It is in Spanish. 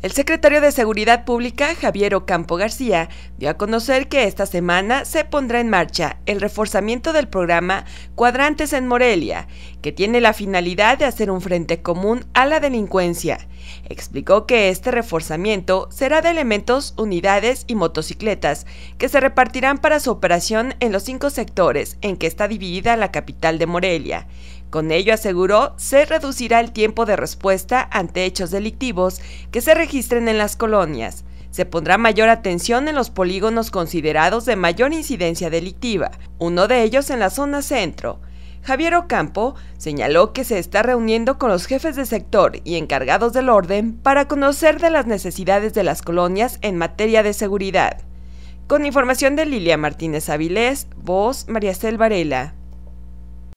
El secretario de Seguridad Pública, Javier Ocampo García, dio a conocer que esta semana se pondrá en marcha el reforzamiento del programa Cuadrantes en Morelia, que tiene la finalidad de hacer un frente común a la delincuencia. Explicó que este reforzamiento será de elementos, unidades y motocicletas que se repartirán para su operación en los cinco sectores en que está dividida la capital de Morelia. Con ello aseguró se reducirá el tiempo de respuesta ante hechos delictivos que se registren en las colonias. Se pondrá mayor atención en los polígonos considerados de mayor incidencia delictiva, uno de ellos en la zona centro. Javier Ocampo señaló que se está reuniendo con los jefes de sector y encargados del orden para conocer de las necesidades de las colonias en materia de seguridad. Con información de Lilia Martínez Avilés, voz María Varela.